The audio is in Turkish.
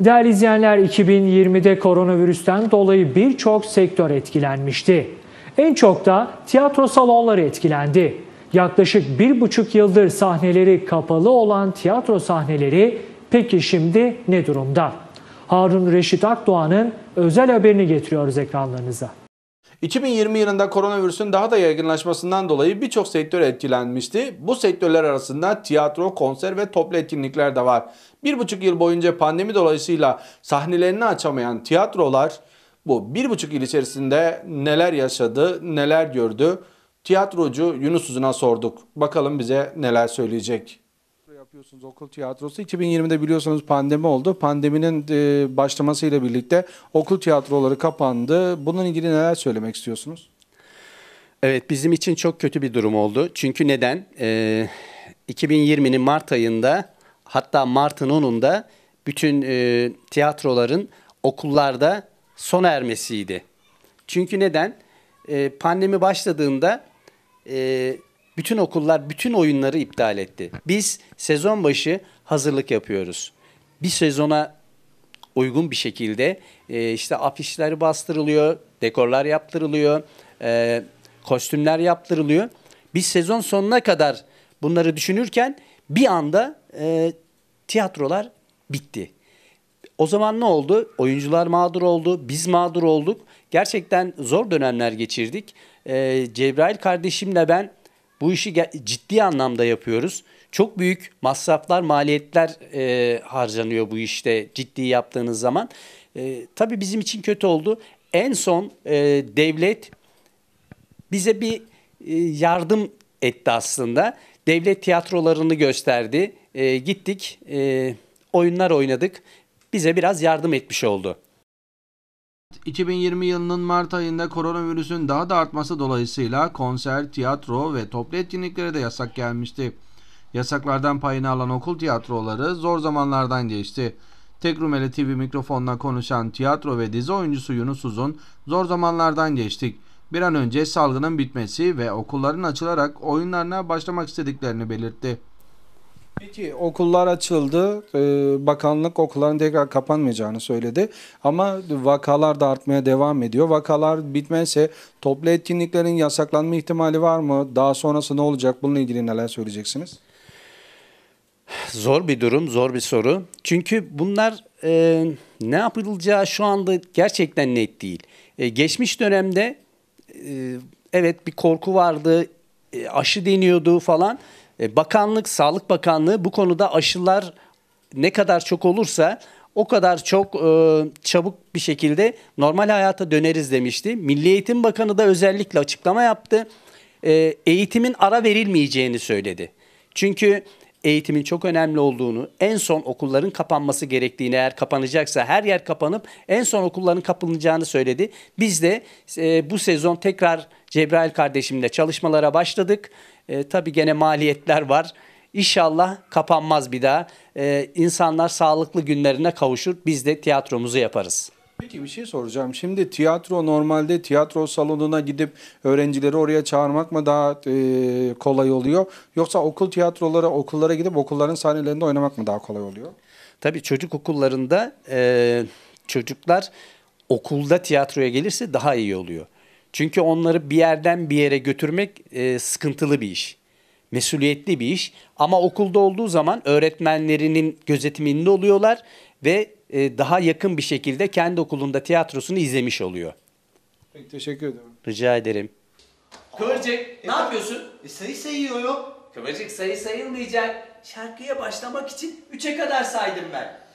Değerli izleyenler 2020'de koronavirüsten dolayı birçok sektör etkilenmişti. En çok da tiyatro salonları etkilendi. Yaklaşık bir buçuk yıldır sahneleri kapalı olan tiyatro sahneleri peki şimdi ne durumda? Harun Reşit Akdoğan'ın özel haberini getiriyoruz ekranlarınıza. 2020 yılında koronavirüsün daha da yaygınlaşmasından dolayı birçok sektör etkilenmişti. Bu sektörler arasında tiyatro, konser ve toplu etkinlikler de var. Bir buçuk yıl boyunca pandemi dolayısıyla sahnelerini açamayan tiyatrolar bu bir buçuk yıl içerisinde neler yaşadı, neler gördü? Tiyatrocu Yunus Uzun'a sorduk. Bakalım bize neler söyleyecek yapıyorsunuz okul tiyatrosu? 2020'de biliyorsunuz pandemi oldu. Pandeminin e, başlamasıyla birlikte okul tiyatroları kapandı. Bununla ilgili neler söylemek istiyorsunuz? Evet bizim için çok kötü bir durum oldu. Çünkü neden? E, 2020'nin Mart ayında hatta Mart'ın 10'unda bütün e, tiyatroların okullarda sona ermesiydi. Çünkü neden? E, pandemi başladığında e, bütün okullar bütün oyunları iptal etti. Biz sezon başı hazırlık yapıyoruz. Bir sezona uygun bir şekilde e, işte afişler bastırılıyor, dekorlar yaptırılıyor, e, kostümler yaptırılıyor. Biz sezon sonuna kadar bunları düşünürken bir anda e, tiyatrolar bitti. O zaman ne oldu? Oyuncular mağdur oldu, biz mağdur olduk. Gerçekten zor dönemler geçirdik. E, Cebrail kardeşimle ben bu işi ciddi anlamda yapıyoruz. Çok büyük masraflar, maliyetler e, harcanıyor bu işte ciddi yaptığınız zaman. E, tabii bizim için kötü oldu. En son e, devlet bize bir e, yardım etti aslında. Devlet tiyatrolarını gösterdi. E, gittik, e, oyunlar oynadık. Bize biraz yardım etmiş oldu. 2020 yılının Mart ayında koronavirüsün daha da artması dolayısıyla konser, tiyatro ve toplu etkinliklere de yasak gelmişti. Yasaklardan payını alan okul tiyatroları zor zamanlardan geçti. Tek Rumeli TV mikrofonla konuşan tiyatro ve dizi oyuncusu Yunus Uzun, zor zamanlardan geçtik. Bir an önce salgının bitmesi ve okulların açılarak oyunlarına başlamak istediklerini belirtti. Peki okullar açıldı. Ee, bakanlık okulların tekrar kapanmayacağını söyledi. Ama vakalar da artmaya devam ediyor. Vakalar bitmezse toplu etkinliklerin yasaklanma ihtimali var mı? Daha sonrası ne olacak? Bununla ilgili neler söyleyeceksiniz? Zor bir durum, zor bir soru. Çünkü bunlar e, ne yapılacağı şu anda gerçekten net değil. E, geçmiş dönemde e, evet bir korku vardı, e, aşı deniyordu falan. E, bakanlık, Sağlık Bakanlığı bu konuda aşılar ne kadar çok olursa o kadar çok e, çabuk bir şekilde normal hayata döneriz demişti. Milli Eğitim Bakanı da özellikle açıklama yaptı. E, eğitimin ara verilmeyeceğini söyledi. Çünkü eğitimin çok önemli olduğunu, en son okulların kapanması gerektiğini eğer kapanacaksa her yer kapanıp en son okulların kapanacağını söyledi. Biz de e, bu sezon tekrar Cebrail kardeşimle çalışmalara başladık. E, tabii gene maliyetler var. İnşallah kapanmaz bir daha. E, insanlar sağlıklı günlerine kavuşur. Biz de tiyatromuzu yaparız. Peki bir şey soracağım. Şimdi tiyatro normalde tiyatro salonuna gidip öğrencileri oraya çağırmak mı daha e, kolay oluyor? Yoksa okul tiyatroları okullara gidip okulların sahnelerinde oynamak mı daha kolay oluyor? Tabii çocuk okullarında e, çocuklar okulda tiyatroya gelirse daha iyi oluyor. Çünkü onları bir yerden bir yere götürmek e, sıkıntılı bir iş. Mesuliyetli bir iş ama okulda olduğu zaman öğretmenlerinin gözetiminde oluyorlar ve e, daha yakın bir şekilde kendi okulunda tiyatrosunu izlemiş oluyor. Peki, teşekkür ederim. Rica ederim. Kıvırcık ne yapıyorsun? E, sayı sayıyorum. Kıvırcık sayı sayılmayacak. Şarkıya başlamak için 3'e kadar saydım ben.